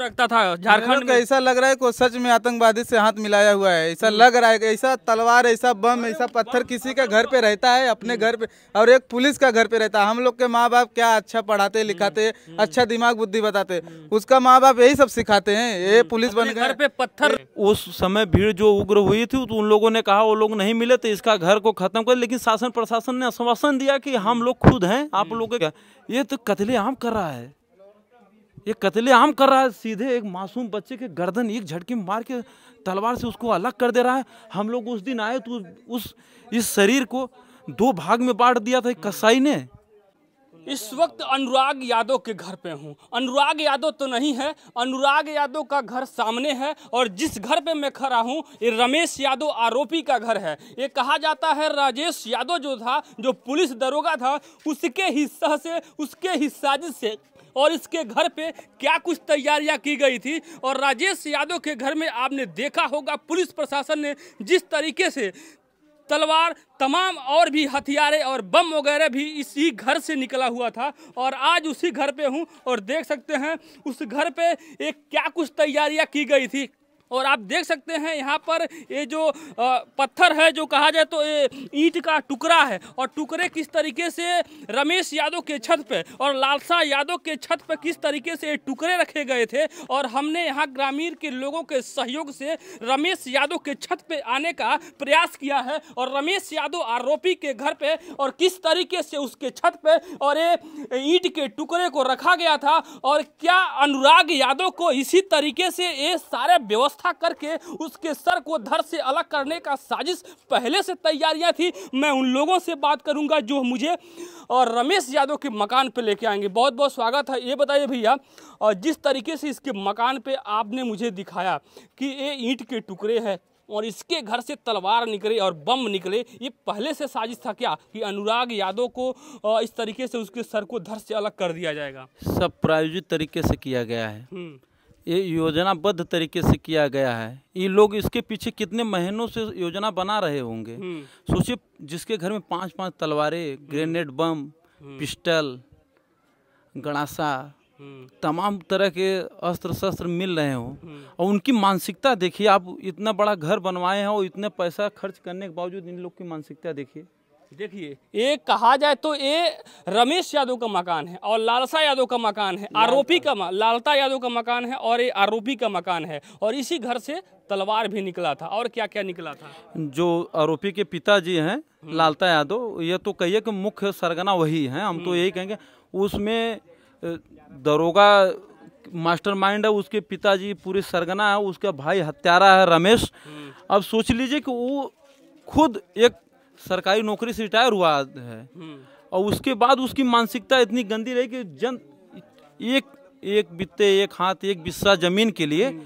रखता था झारखंड में ऐसा लग रहा है को सच में आतंकवादी से हाथ मिलाया हुआ है ऐसा हम्म। लग रहा है ऐसा तलवार ऐसा बम ऐसा पत्थर किसी का घर पे रहता है अपने हम्म। घर पे और एक पुलिस का घर पे रहता है हम लोग के माँ बाप क्या अच्छा पढ़ाते हम्म, लिखाते अच्छा दिमाग बुद्धि बताते उसका माँ बाप यही सब सिखाते है ये पुलिस बन घर पे पत्थर उस समय भीड़ जो उग्र हुई थी तो उन लोगों ने कहा वो लोग नहीं मिले तो इसका घर को खत्म कर लेकिन शासन प्रशासन ने आश्वासन दिया की हम लोग खुद है आप लोग ये तो आम कर रहा है ये कतले आम कर रहा है सीधे एक मासूम बच्चे के गर्दन एक झटके मार के तलवार से उसको अलग कर दे रहा है हम लोग उस दिन आए तो उस इस शरीर को दो भाग में बांट दिया था कसाई ने इस वक्त अनुराग यादव के घर पे हूँ अनुराग यादव तो नहीं है अनुराग यादव का घर सामने है और जिस घर पे मैं खड़ा हूँ ये रमेश यादव आरोपी का घर है ये कहा जाता है राजेश यादव जो था जो पुलिस दरोगा था उसके हिस्सा से उसके हिस्सा से और इसके घर पे क्या कुछ तैयारियां की गई थी और राजेश यादव के घर में आपने देखा होगा पुलिस प्रशासन ने जिस तरीके से तलवार तमाम और भी हथियारे और बम वगैरह भी इसी घर से निकला हुआ था और आज उसी घर पे हूँ और देख सकते हैं उस घर पे एक क्या कुछ तैयारियां की गई थी और आप देख सकते हैं यहाँ पर ये जो पत्थर है जो कहा जाए तो ये ईट का टुकड़ा है और टुकड़े किस तरीके से रमेश यादव के छत पे और लालसा यादव के छत पे किस तरीके से टुकड़े रखे गए थे और हमने यहाँ ग्रामीण के लोगों के सहयोग से रमेश यादव के छत पे आने का प्रयास किया है और रमेश यादव आरोपी के घर पे और किस तरीके से उसके छत पे और ये ईट के टुकड़े को रखा गया था और क्या अनुराग यादव को इसी तरीके से ये सारे व्यवस्था इकट्ठा करके उसके सर को धर से अलग करने का साजिश पहले से तैयारियां थी मैं उन लोगों से बात करूंगा जो मुझे और रमेश यादव के मकान पे लेके आएंगे बहुत बहुत स्वागत है ये बताइए भैया और जिस तरीके से इसके मकान पे आपने मुझे दिखाया कि ये ईंट के टुकड़े हैं और इसके घर से तलवार निकले और बम निकले ये पहले से साजिश था क्या कि अनुराग यादव को इस तरीके से उसके सर को धर से अलग कर दिया जाएगा सब प्रायोजित तरीके से किया गया है हम्म। ये योजनाबद्ध तरीके से किया गया है ये लोग इसके पीछे कितने महीनों से योजना बना रहे होंगे हम्म। सोचिए जिसके घर में पांच पांच तलवारें ग्रेनेड बम हम्म। पिस्टल गणासा हम्म। तमाम तरह के अस्त्र शस्त्र मिल रहे हो और उनकी मानसिकता देखिए आप इतना बड़ा घर बनवाए हैं और इतने पैसा खर्च करने के बावजूद इन लोग की मानसिकता देखिए देखिए ये कहा जाए तो ये रमेश यादव का मकान है और लालसा यादव का मकान है आरोपी का लालता यादव का मकान है और ये आरोपी का मकान है और इसी घर से तलवार भी निकला था और क्या क्या निकला था जो आरोपी के पिताजी हैं हम्म। लालता यादव ये तो कहिए कि मुख्य सरगना वही है हम तो हम्म। यही कहेंगे उसमें दरोगा माइंड है उसके पिताजी पूरे सरगना है उसका भाई हत्यारा है रमेश हम्म। अब सोच लीजिए कि वो खुद एक सरकारी नौकरी से रिटायर हुआ है हम्म। और उसके बाद उसकी मानसिकता इतनी गंदी रही कि जन एक एक बित्ते एक हाथ एक बिस्सा जमीन के लिए हम्म।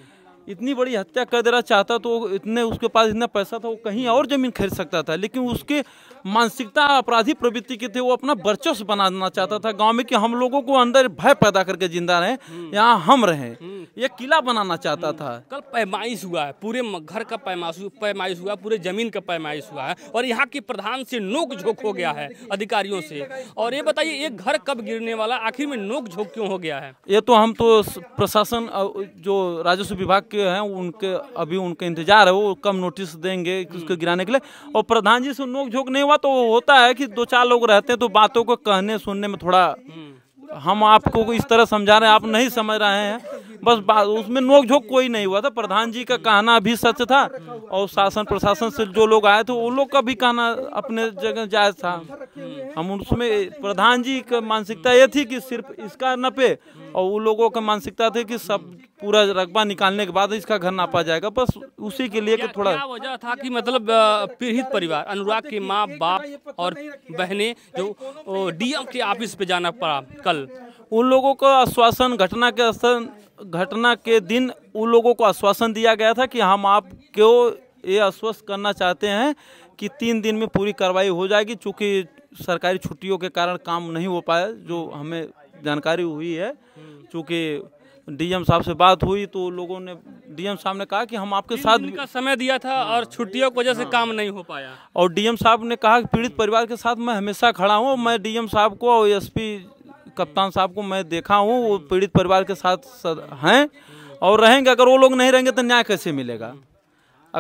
इतनी बड़ी हत्या कर देना चाहता तो इतने उसके पास इतना पैसा था वो कहीं और ज़मीन खरीद सकता था लेकिन उसके मानसिकता अपराधी प्रवृत्ति के थे वो अपना वर्चस्व बनाना चाहता था गांव में कि हम लोगों को अंदर भय पैदा करके जिंदा रहे हम्म। यहाँ हम रहे हम्म। ये किला बनाना चाहता था हम्म। कल पैमाइश हुआ है पूरे घर का पैमाइश पैमाइश हुआ पूरे जमीन का पैमाइश हुआ है और यहाँ के प्रधान से नोक झोंक हो गया है अधिकारियों से और ये बताइए एक घर कब गिरने वाला आखिर में नोक झोंक क्यों हो गया है ये तो हम तो प्रशासन जो राजस्व विभाग के हैं उनके अभी उनके इंतजार है वो कम नोटिस देंगे उसके गिराने के लिए और प्रधान जी से नोक झोंक नहीं हुआ तो होता है कि दो चार लोग रहते हैं तो बातों को कहने सुनने में थोड़ा हम आपको इस तरह समझा रहे हैं आप नहीं समझ रहे हैं बस उसमें नोक झोंक कोई नहीं हुआ था प्रधान जी का कहना भी सच था और शासन प्रशासन से जो लोग आए थे उन लोग का भी कहना अपने जगह जायज था हम उसमें प्रधान जी का मानसिकता ये थी कि सिर्फ इसका नपे और उन लोगों का मानसिकता थी कि सब पूरा रकबा निकालने के बाद इसका घर नापा जाएगा बस उसी के लिए कि थोड़ा क्या वजह था कि मतलब पीड़ित परिवार अनुराग के माँ बाप और बहनें जो डीएम के ऑफिस पे जाना पड़ा कल उन लोगों का आश्वासन घटना के स्थल घटना के दिन उन लोगों को आश्वासन दिया गया था कि हम आपको ये आश्वस्त करना चाहते हैं कि तीन दिन में पूरी कार्रवाई हो जाएगी चूँकि सरकारी छुट्टियों के कारण काम नहीं हो पाया जो हमें जानकारी हुई है चूँकि डीएम साहब से बात हुई तो लोगों ने डीएम साहब ने कहा कि हम आपके साथ का समय दिया था और छुट्टियों की वजह से काम नहीं हो पाया और डीएम साहब ने कहा कि पीड़ित परिवार के साथ मैं हमेशा खड़ा हूँ मैं डीएम साहब को और एसपी कप्तान साहब को मैं देखा हूँ वो पीड़ित परिवार के साथ हैं और रहेंगे अगर वो लोग नहीं रहेंगे तो न्याय कैसे मिलेगा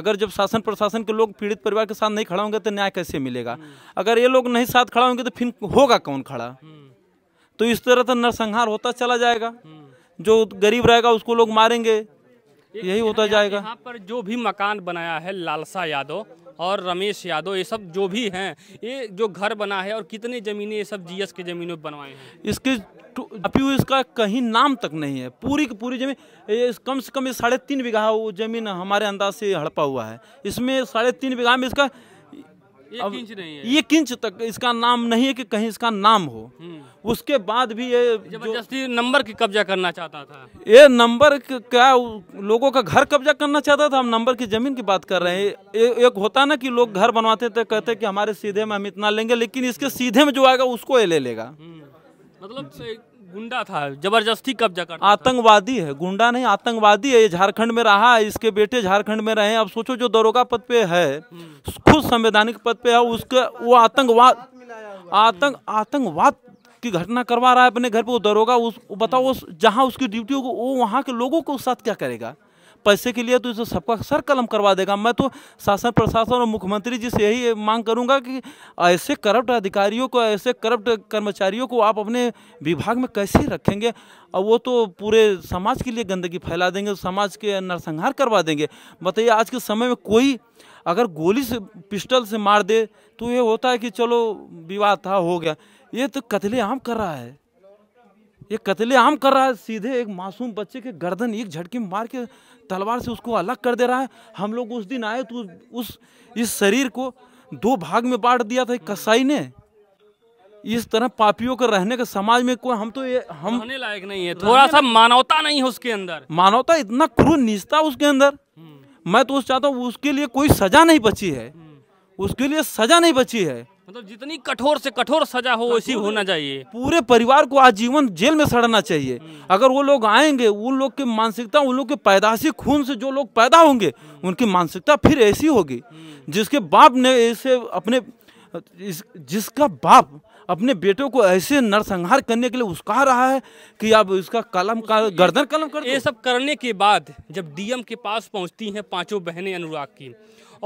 अगर जब शासन प्रशासन के लोग पीड़ित परिवार के साथ नहीं खड़ा होंगे तो न्याय कैसे मिलेगा अगर ये लोग नहीं साथ खड़ा होंगे तो फिर होगा कौन खड़ा तो इस तरह तो नरसंहार होता चला जाएगा जो गरीब रहेगा उसको लोग मारेंगे यही होता जाएगा यहाँ पर जो भी मकान बनाया है लालसा यादव और रमेश यादव ये सब जो भी हैं ये जो घर बना है और कितने ज़मीनें ये सब जीएस के ज़मीनों बनवाए हैं इसके तो अभी इसका कहीं नाम तक नहीं है पूरी की पूरी जमीन कम से कम ये साढ़े तीन बीघा वो जमीन हमारे अंदाज से हड़पा हुआ है इसमें साढ़े तीन बीघा में इसका ये किंच नहीं है ये किंच तक इसका नाम नहीं है कि कहीं इसका नाम हो हम्म। उसके बाद भी ये जबरदस्ती नंबर की कब्जा करना चाहता था ये नंबर क्या लोगों का घर कब्जा करना चाहता था हम नंबर की जमीन की बात कर रहे हैं एक होता ना कि लोग घर बनवाते थे तो कहते कि हमारे सीधे में हम इतना लेंगे लेकिन इसके सीधे में जो आएगा उसको ये ले लेगा हम्म। मतलब गुंडा था जबरदस्ती कब्जा कर आतंकवादी है गुंडा नहीं आतंकवादी है ये झारखंड में रहा है इसके बेटे झारखंड में रहे अब सोचो जो दरोगा पद पे है हम्म। खुद संवैधानिक पद पे है उसके वो आतंकवाद आतंक आतंकवाद की घटना करवा रहा है अपने घर पे वो दरोगा उस बताओ उस जहाँ उसकी ड्यूटी होगी वो वहाँ के लोगों को साथ क्या करेगा पैसे के लिए तो इसे सबका सर कलम करवा देगा मैं तो शासन प्रशासन और मुख्यमंत्री जी से यही मांग करूंगा कि ऐसे करप्ट अधिकारियों को ऐसे करप्ट कर्मचारियों को आप अपने विभाग में कैसे रखेंगे और वो तो पूरे समाज के लिए गंदगी फैला देंगे समाज के नरसंहार करवा देंगे बताइए आज के समय में कोई अगर गोली से पिस्टल से मार दे तो ये होता है कि चलो विवाद था हो गया ये तो कतले आम कर रहा है ये कतले आम कर रहा है सीधे एक मासूम बच्चे के गर्दन एक झटके मार के तलवार से उसको अलग कर दे रहा है हम लोग उस दिन आए तो उस इस शरीर को दो भाग में बांट दिया था कसाई ने इस तरह पापियों के रहने का समाज में कोई हम तो ये हम लायक नहीं है थोड़ा सा मानवता नहीं है उसके अंदर मानवता इतना क्रूर निजता उसके अंदर हम्म। मैं तो उस चाहता हूँ उसके लिए कोई सजा नहीं बची है हम्म। उसके लिए सजा नहीं बची है मतलब जितनी कठोर से कठोर सजा हो वैसी होना चाहिए पूरे परिवार को आजीवन जेल में सड़ना चाहिए हम्म। अगर वो लोग आएंगे उन लोग की मानसिकता उन लोग के पैदाशी खून से जो लोग पैदा होंगे हम्म। उनकी मानसिकता फिर ऐसी होगी हम्म। जिसके बाप ने ऐसे अपने जिसका बाप अपने बेटों को ऐसे नरसंहार करने के लिए उसका रहा है कि आप इसका कलम का गर्दन कलम कर ये सब करने के बाद जब डीएम के पास पहुंचती हैं पांचों बहनें अनुराग की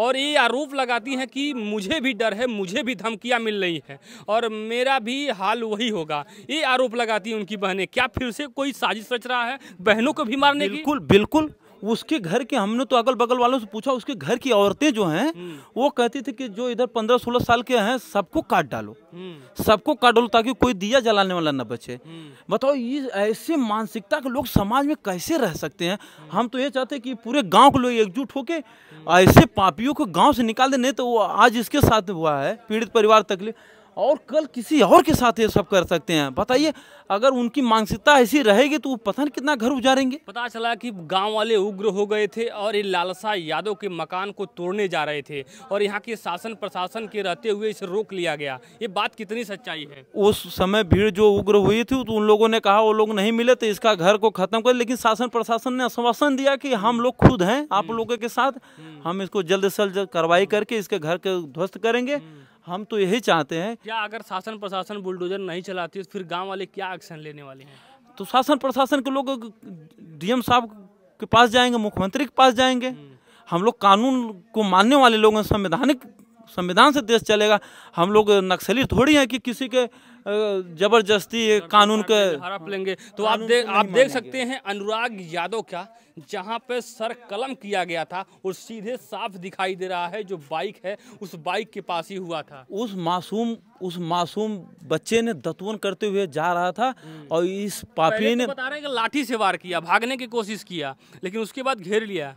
और ये आरोप लगाती हैं कि मुझे भी डर है मुझे भी धमकियाँ मिल रही हैं और मेरा भी हाल वही होगा ये आरोप लगाती हैं उनकी बहनें क्या फिर से कोई साजिश रच रहा है बहनों को भी मारने बिल्कुल बिल्कुल उसके घर के हमने तो अगल बगल वालों से पूछा उसके घर की औरतें जो हैं हम्म। वो कहती थी कि जो इधर पंद्रह सोलह साल के हैं सबको काट डालो हम्म। सबको काट डालो ताकि कोई दिया जलाने वाला ना बचे हम्म। बताओ ये ऐसे मानसिकता के लोग समाज में कैसे रह सकते हैं हम तो ये चाहते हैं कि पूरे गाँव के लोग एकजुट होके ऐसे पापियों को गाँव से निकाल दे नहीं तो वो आज इसके साथ हुआ है पीड़ित परिवार तकलीफ और कल किसी और के साथ ये सब कर सकते हैं बताइए अगर उनकी मानसिकता ऐसी रहेगी तो पता नहीं कितना घर उजारेंगे पता चला कि गांव वाले उग्र हो गए थे और ये लालसा यादव के मकान को तोड़ने जा रहे थे और यहाँ के शासन प्रशासन के रहते हुए इसे रोक लिया गया ये बात कितनी सच्चाई है उस समय भीड़ जो उग्र हुई थी तो उन लोगों ने कहा वो लोग नहीं मिले तो इसका घर को खत्म कर लेकिन शासन प्रशासन ने आश्वासन दिया कि हम लोग खुद हैं आप हम्म। लोगों के साथ हम्म। हम इसको जल्द से जल्द कार्रवाई करके इसके घर के ध्वस्त करेंगे हम्म। हम तो यही चाहते हैं क्या अगर शासन प्रशासन बुलडोजर नहीं चलाती तो फिर गाँव वाले क्या एक्शन लेने वाले हैं तो शासन प्रशासन के लोग डीएम साहब के पास जाएंगे मुख्यमंत्री के पास जाएंगे हम लोग कानून को मानने वाले लोग हैं संवैधानिक संविधान से देश चलेगा हम लोग नक्सली थोड़ी हैं कि किसी के जबरदस्ती कानून के हड़प लेंगे तो आप देख आप देख सकते हैं अनुराग यादव का जहाँ पे सर कलम किया गया था और सीधे साफ दिखाई दे रहा है जो बाइक है उस बाइक के पास ही हुआ था उस मासूम उस मासूम बच्चे ने दतवन करते हुए जा रहा था हम्म। और इस पापी तो ने बता रहे हैं कि लाठी से वार किया भागने की कोशिश किया लेकिन उसके बाद घेर लिया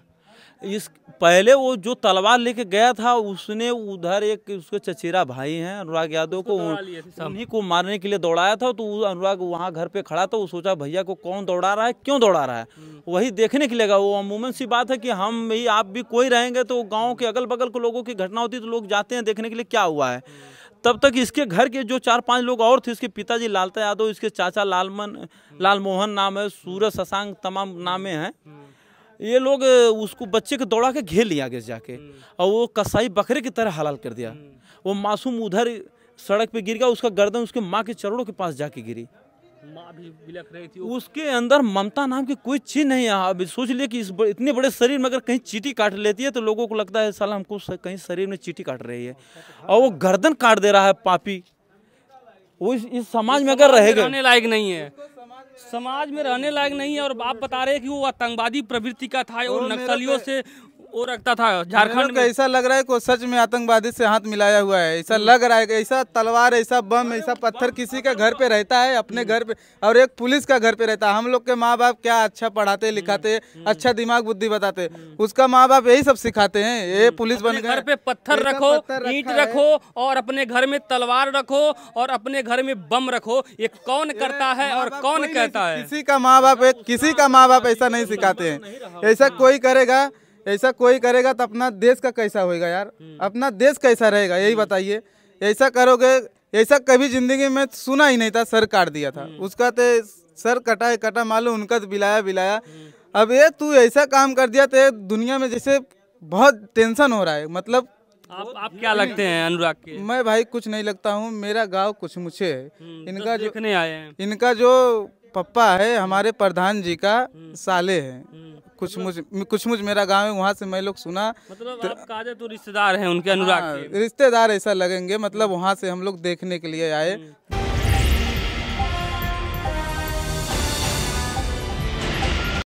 इस पहले वो जो तलवार लेके गया था उसने उधर एक उसके चचेरा भाई हैं अनुराग यादव को उन्हीं को मारने के लिए दौड़ाया था तो अनुराग वहाँ घर पे खड़ा था वो सोचा भैया को कौन दौड़ा रहा है क्यों दौड़ा रहा है हम्म। वही देखने के लिए गया वो अमूमन सी बात है कि हम भी आप भी कोई रहेंगे तो गाँव के अगल बगल के लोगों की घटना होती तो लोग जाते हैं देखने के लिए क्या हुआ है हम्म। तब तक इसके घर के जो चार पांच लोग और थे इसके पिताजी लालता यादव इसके चाचा लालमन हम्म। लालमोहन नाम है सूरज शशांक तमाम नामे हैं ये लोग उसको बच्चे को दौड़ा के घेर लिया आगे जाके हम्म। और वो कसाई बकरे की तरह हलाल कर दिया हम्म। वो मासूम उधर सड़क पे गिर गया उसका गर्दन उसके माँ के चरणों के पास जाके गिरी भी रही थी उसके अंदर ममता नाम की कोई चीज नहीं है अब सोच लिया कि इस ब, इतने बड़े शरीर में अगर कहीं चीटी काट लेती है तो लोगों को लगता है साला हमको कहीं शरीर में चीटी काट रही है और वो गर्दन काट दे रहा है पापी वो इस, इस समाज में अगर रहेगा तो लायक नहीं है समाज में रहने लायक नहीं है और आप बता रहे हैं कि वो आतंकवादी प्रवृत्ति का था और नक्सलियों से वो रखता था झारखंड का ऐसा लग रहा है को सच में आतंकवादी से हाथ मिलाया हुआ है ऐसा लग रहा है ऐसा तलवार ऐसा बम ऐसा पत्थर किसी का घर पे रहता है अपने घर पे और एक पुलिस का घर पे रहता है हम लोग के माँ बाप क्या अच्छा पढ़ाते लिखाते हम्म, अच्छा हम्म। दिमाग बुद्धि बताते हम्म। उसका माँ बाप यही सब सिखाते हैं ये पुलिस बन घर पे पत्थर रखो ईट रखो और अपने घर में तलवार रखो और अपने घर में बम रखो ये कौन करता है और कौन कहता है किसी का माँ बाप किसी का माँ बाप ऐसा नहीं सिखाते हैं ऐसा कोई करेगा ऐसा कोई करेगा तो अपना देश का कैसा होएगा यार हम्म। अपना देश कैसा रहेगा यही बताइए ऐसा करोगे ऐसा कभी जिंदगी में सुना ही नहीं था सर काट दिया था हम्म। उसका तो सर कटा है कटा मालूम उनका तो बिलाया बिलाया हम्म। अब ये तू ऐसा काम कर दिया तो दुनिया में जैसे बहुत टेंशन हो रहा है मतलब आप आप क्या लगते हैं अनुराग के मैं भाई कुछ नहीं लगता हूँ मेरा गांव कुछ मुझे है तो इनका जो आए हैं इनका जो पप्पा है हमारे प्रधान जी का साले है कुछ मुझ कुछ मुझ मेरा गांव है वहाँ से मैं लोग सुना मतलब तो- आप काजे तो रिश्तेदार हैं उनके अनुराग हाँ, रिश्तेदार ऐसा लगेंगे मतलब वहाँ से हम लोग देखने के लिए आए हम्म।